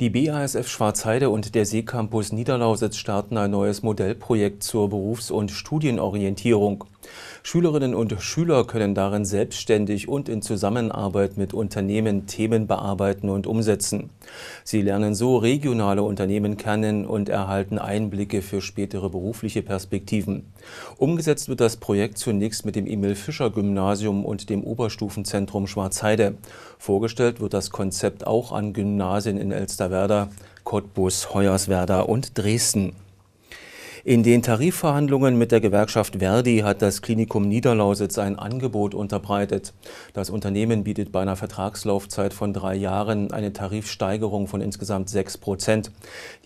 Die BASF Schwarzheide und der Seecampus Niederlausitz starten ein neues Modellprojekt zur Berufs- und Studienorientierung Schülerinnen und Schüler können darin selbstständig und in Zusammenarbeit mit Unternehmen Themen bearbeiten und umsetzen. Sie lernen so regionale Unternehmen kennen und erhalten Einblicke für spätere berufliche Perspektiven. Umgesetzt wird das Projekt zunächst mit dem Emil Fischer Gymnasium und dem Oberstufenzentrum Schwarzheide. Vorgestellt wird das Konzept auch an Gymnasien in Elsterwerda, Cottbus, Hoyerswerda und Dresden. In den Tarifverhandlungen mit der Gewerkschaft Verdi hat das Klinikum Niederlausitz ein Angebot unterbreitet. Das Unternehmen bietet bei einer Vertragslaufzeit von drei Jahren eine Tarifsteigerung von insgesamt sechs Prozent.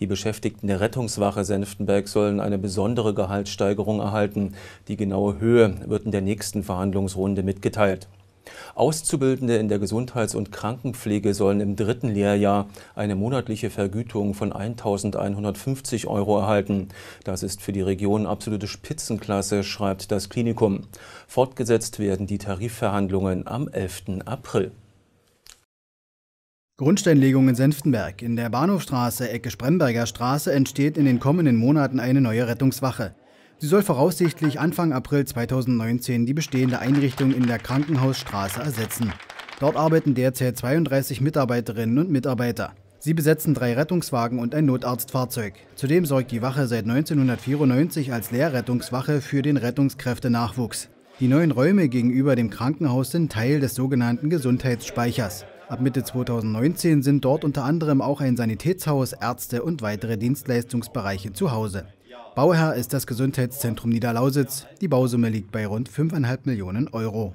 Die Beschäftigten der Rettungswache Senftenberg sollen eine besondere Gehaltssteigerung erhalten. Die genaue Höhe wird in der nächsten Verhandlungsrunde mitgeteilt. Auszubildende in der Gesundheits- und Krankenpflege sollen im dritten Lehrjahr eine monatliche Vergütung von 1.150 Euro erhalten. Das ist für die Region absolute Spitzenklasse, schreibt das Klinikum. Fortgesetzt werden die Tarifverhandlungen am 11. April. Grundsteinlegung in Senftenberg. In der Bahnhofstraße, Ecke Spremberger Straße entsteht in den kommenden Monaten eine neue Rettungswache. Sie soll voraussichtlich Anfang April 2019 die bestehende Einrichtung in der Krankenhausstraße ersetzen. Dort arbeiten derzeit 32 Mitarbeiterinnen und Mitarbeiter. Sie besetzen drei Rettungswagen und ein Notarztfahrzeug. Zudem sorgt die Wache seit 1994 als Lehrrettungswache für den Rettungskräftenachwuchs. Die neuen Räume gegenüber dem Krankenhaus sind Teil des sogenannten Gesundheitsspeichers. Ab Mitte 2019 sind dort unter anderem auch ein Sanitätshaus, Ärzte und weitere Dienstleistungsbereiche zu Hause. Bauherr ist das Gesundheitszentrum Niederlausitz. Die Bausumme liegt bei rund 5,5 Millionen Euro.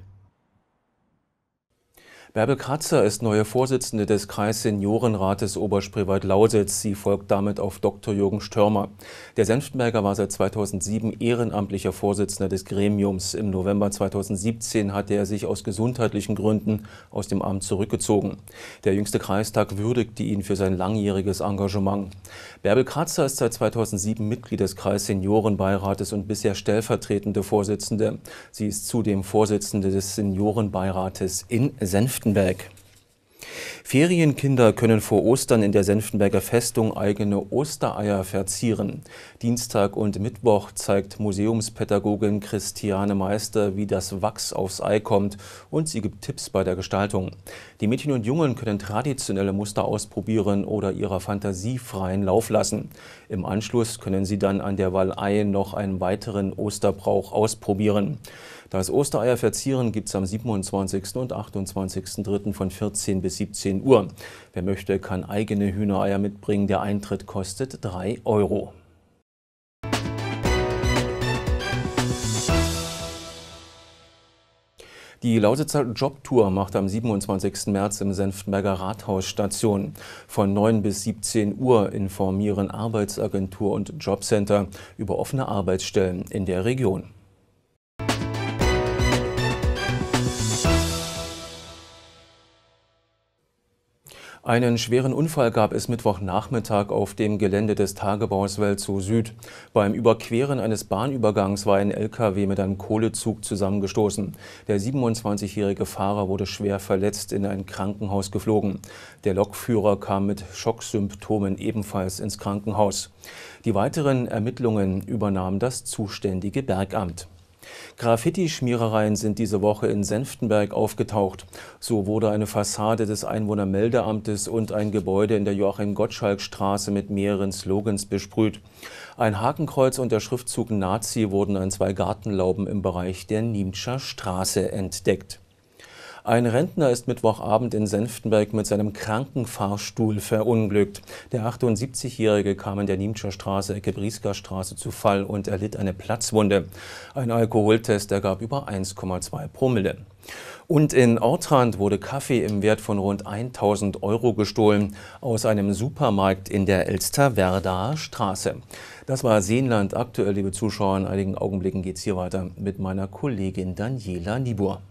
Bärbel Kratzer ist neue Vorsitzende des Kreisseniorenrates oberspreewald lausitz Sie folgt damit auf Dr. Jürgen Stürmer. Der Senftenberger war seit 2007 ehrenamtlicher Vorsitzender des Gremiums. Im November 2017 hatte er sich aus gesundheitlichen Gründen aus dem Amt zurückgezogen. Der jüngste Kreistag würdigte ihn für sein langjähriges Engagement. Bärbel Kratzer ist seit 2007 Mitglied des Kreisseniorenbeirates und bisher stellvertretende Vorsitzende. Sie ist zudem Vorsitzende des Seniorenbeirates in Senftenberg. Senftenberg. Ferienkinder können vor Ostern in der Senftenberger Festung eigene Ostereier verzieren. Dienstag und Mittwoch zeigt Museumspädagogin Christiane Meister, wie das Wachs aufs Ei kommt und sie gibt Tipps bei der Gestaltung. Die Mädchen und Jungen können traditionelle Muster ausprobieren oder ihrer Fantasie freien Lauf lassen. Im Anschluss können sie dann an der Wallei noch einen weiteren Osterbrauch ausprobieren. Das Ostereierverzieren gibt es am 27. und 28.03. von 14 bis 17 Uhr. Wer möchte, kann eigene Hühnereier mitbringen. Der Eintritt kostet 3 Euro. Die Lausitzer Jobtour macht am 27. März im Senftenberger Rathaus Station. Von 9 bis 17 Uhr informieren Arbeitsagentur und Jobcenter über offene Arbeitsstellen in der Region. Einen schweren Unfall gab es Mittwochnachmittag auf dem Gelände des Tagebaus Welt zu Süd. Beim Überqueren eines Bahnübergangs war ein LKW mit einem Kohlezug zusammengestoßen. Der 27-jährige Fahrer wurde schwer verletzt in ein Krankenhaus geflogen. Der Lokführer kam mit Schocksymptomen ebenfalls ins Krankenhaus. Die weiteren Ermittlungen übernahm das zuständige Bergamt. Graffiti-Schmierereien sind diese Woche in Senftenberg aufgetaucht. So wurde eine Fassade des Einwohnermeldeamtes und ein Gebäude in der Joachim-Gottschalk-Straße mit mehreren Slogans besprüht. Ein Hakenkreuz und der Schriftzug Nazi wurden an zwei Gartenlauben im Bereich der Niemtscher Straße entdeckt. Ein Rentner ist Mittwochabend in Senftenberg mit seinem Krankenfahrstuhl verunglückt. Der 78-Jährige kam in der Niemtscher Straße, Ecke Briesker Straße zu Fall und erlitt eine Platzwunde. Ein Alkoholtest ergab über 1,2 Promille. Und in Ortrand wurde Kaffee im Wert von rund 1000 Euro gestohlen aus einem Supermarkt in der Elsterwerdaer Straße. Das war Seenland aktuell, liebe Zuschauer. In einigen Augenblicken geht es hier weiter mit meiner Kollegin Daniela Niebuhr.